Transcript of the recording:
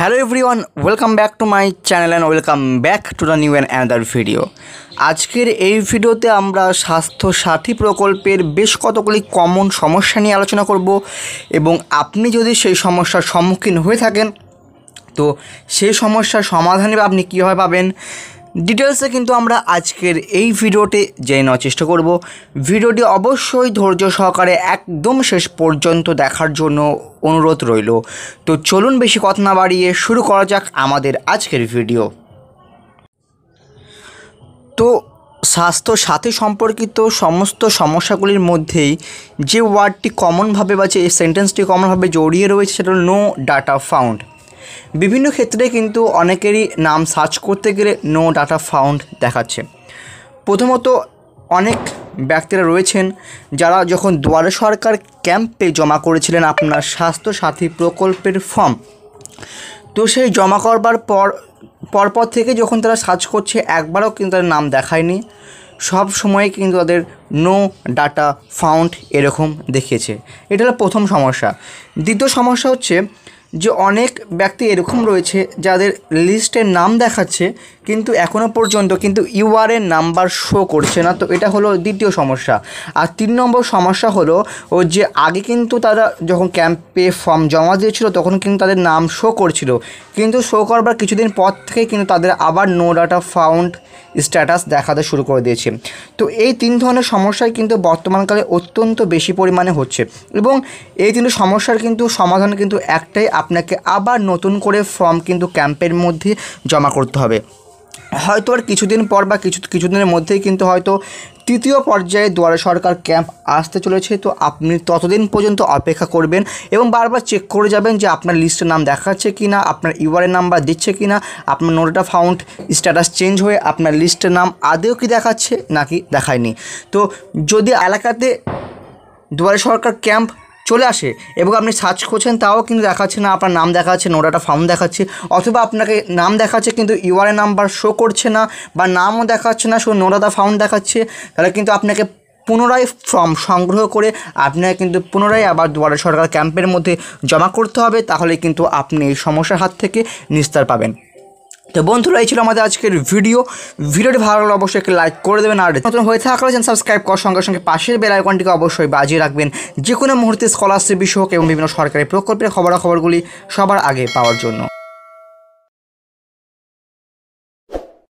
hello everyone welcome back to my channel and welcome back to the new and another video আজকের এই ভিডিওতে আমরা স্বাস্থ্য সাথী প্রকল্পের বেশ কতগুলি কমন সমস্যা নিয়ে আলোচনা করব এবং আপনি যদি সেই সমস্যার সম্মুখীন হয়ে থাকেন তো সেই সমস্যার সমাধানে আপনি কীভাবে পাবেন ডিটেলসে কিন্তু আমরা আজকের এই ভিডিওতে জেনে নেওয়ার চেষ্টা করব ভিডিওটি অবশ্যই ধৈর্য সহকারে একদম শেষ পর্যন্ত দেখার জন্য অনুরোধ রইল তো চলুন বেশি কথা না বাড়িয়ে শুরু করা যাক আমাদের আজকের ভিডিও তো স্বাস্থ্য সাথে সম্পর্কিত সমস্ত সমস্যাগুলির মধ্যেই যে ওয়ার্ডটি কমনভাবে বা যে সেন্টেন্সটি কমনভাবে জড়িয়ে রয়েছে সেটা হল নো ডাটা ফাউন্ড বিভিন্ন ক্ষেত্রে কিন্তু অনেকেরই নাম সার্চ করতে গেলে নো ডাটা ফাউন্ড দেখাচ্ছে প্রথমত অনেক ব্যক্তিরা রয়েছেন যারা যখন দুয়ারে সরকার ক্যাম্পে জমা করেছিলেন আপনার স্বাস্থ্যসাথী প্রকল্পের ফর্ম তো সেই জমা করবার পর পরপর থেকে যখন তারা সার্চ করছে একবারও কিন্তু তাদের নাম দেখায়নি সব সময় কিন্তু তাদের নো ডাটা ফাউন্ড এরকম দেখিয়েছে এটা হলো প্রথম সমস্যা দ্বিতীয় সমস্যা হচ্ছে যে অনেক ব্যক্তি এরকম রয়েছে যাদের লিস্টের নাম দেখাচ্ছে কিন্তু এখনও পর্যন্ত কিন্তু এর নাম্বার শো করছে না তো এটা হলো দ্বিতীয় সমস্যা আর তিন নম্বর সমস্যা হলো ও যে আগে কিন্তু তারা যখন ক্যাম্পে ফর্ম জমা দিয়েছিল তখন কিন্তু তাদের নাম শো করছিল কিন্তু শো করবার কিছুদিন পর থেকে কিন্তু তাদের আবার নো ডাটা ফাউন্ড স্ট্যাটাস দেখাতে শুরু করে দিয়েছে তো এই তিন ধরনের সমস্যাই কিন্তু বর্তমানকালে অত্যন্ত বেশি পরিমাণে হচ্ছে এবং এই তিনটি সমস্যার কিন্তু সমাধান কিন্তু একটাই আপনাকে আবার নতুন করে ফর্ম কিন্তু ক্যাম্পের মধ্যে জমা করতে হবে হয়তো আর কিছুদিন পর বা কিছু কিছুদিনের মধ্যেই কিন্তু হয়তো তৃতীয় পর্যায়ে দুয়ারে সরকার ক্যাম্প আসতে চলেছে তো আপনি ততদিন পর্যন্ত অপেক্ষা করবেন এবং বারবার চেক করে যাবেন যে আপনার লিস্টের নাম দেখাচ্ছে কি না আপনার ইউআরএন নাম্বার দিচ্ছে কি না আপনার নোটা ফাউন্ড স্ট্যাটাস চেঞ্জ হয়ে আপনার লিস্টের নাম আদেও কি দেখাচ্ছে নাকি দেখায়নি তো যদি এলাকাতে দুয়ারে সরকার ক্যাম্প চলে আসে এবং আপনি সার্চ করছেন তাও কিন্তু দেখাচ্ছে না আপনার নাম দেখাচ্ছে নোডাটা ফর্ম দেখাচ্ছে অথবা আপনাকে নাম দেখাচ্ছে কিন্তু ইউআরএ নাম্বার শো করছে না বা নামও দেখাচ্ছে না শুধু নো ফর্ম দেখাচ্ছে তাহলে কিন্তু আপনাকে পুনরায় ফর্ম সংগ্রহ করে আপনাকে কিন্তু পুনরায় আবার দুয়ারে সরকার ক্যাম্পের মধ্যে জমা করতে হবে তাহলে কিন্তু আপনি এই সমস্যার হাত থেকে নিস্তার পাবেন তো বন্ধুরা এই ছিল আমাদের আজকের ভিডিও ভিডিওটি ভালো লাগলে অবশ্যই একটি লাইক করে দেবেন আর নতুন হয়ে থাকলে সাবস্ক্রাইব করার সঙ্গে সঙ্গে পাশের বেল আইকনটিকে অবশ্যই বাজিয়ে রাখবেন যে কোনো মুহূর্তে স্কলারশিপ বিষয় হোক এবং বিভিন্ন সরকারি প্রকল্পের খবরাখবরগুলি সবার আগে পাওয়ার জন্য